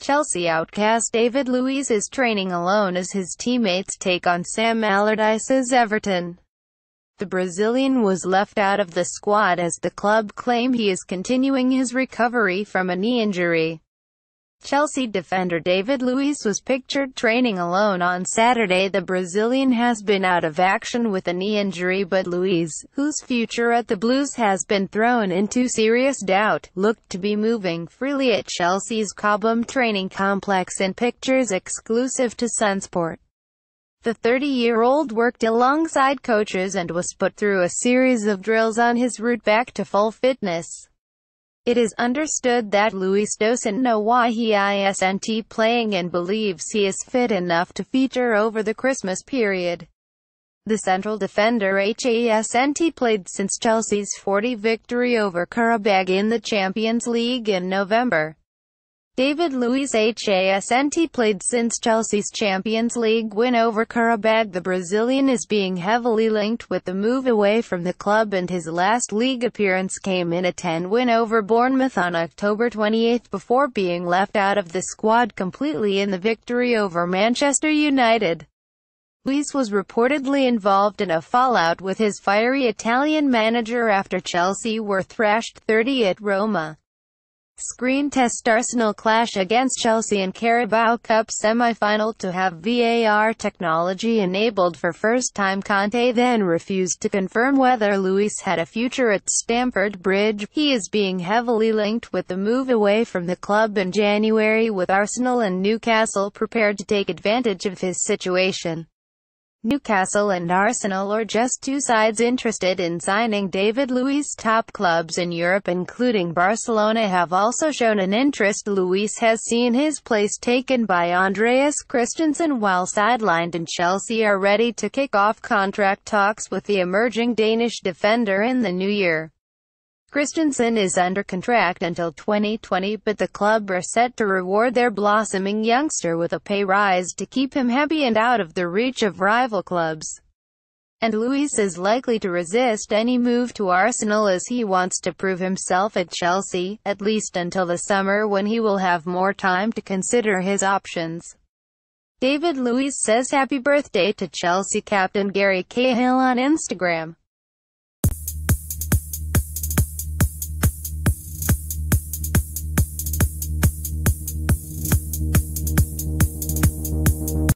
Chelsea outcast David Luiz is training alone as his teammates take on Sam Allardyce's Everton. The Brazilian was left out of the squad as the club claim he is continuing his recovery from a knee injury. Chelsea defender David Luiz was pictured training alone on Saturday. The Brazilian has been out of action with a knee injury but Luiz, whose future at the Blues has been thrown into serious doubt, looked to be moving freely at Chelsea's Cobham training complex in pictures exclusive to Sunsport. The 30-year-old worked alongside coaches and was put through a series of drills on his route back to full fitness. It is understood that Luis doesn't know why he isn't playing and believes he is fit enough to feature over the Christmas period. The central defender HASNT played since Chelsea's 40 victory over Karabag in the Champions League in November. David Luiz Hasnt played since Chelsea's Champions League win over Karabag. The Brazilian is being heavily linked with the move away from the club and his last league appearance came in a 10 win over Bournemouth on October 28 before being left out of the squad completely in the victory over Manchester United. Luis was reportedly involved in a fallout with his fiery Italian manager after Chelsea were thrashed 30 at Roma. Screen test Arsenal clash against Chelsea in Carabao Cup semi-final to have VAR technology enabled for first time Conte then refused to confirm whether Luis had a future at Stamford Bridge. He is being heavily linked with the move away from the club in January with Arsenal and Newcastle prepared to take advantage of his situation. Newcastle and Arsenal are just two sides interested in signing David Luiz. Top clubs in Europe including Barcelona have also shown an interest. Luiz has seen his place taken by Andreas Christensen while sidelined and Chelsea are ready to kick off contract talks with the emerging Danish defender in the new year. Christensen is under contract until 2020 but the club are set to reward their blossoming youngster with a pay rise to keep him happy and out of the reach of rival clubs. And Luis is likely to resist any move to Arsenal as he wants to prove himself at Chelsea, at least until the summer when he will have more time to consider his options. David Luis says happy birthday to Chelsea captain Gary Cahill on Instagram.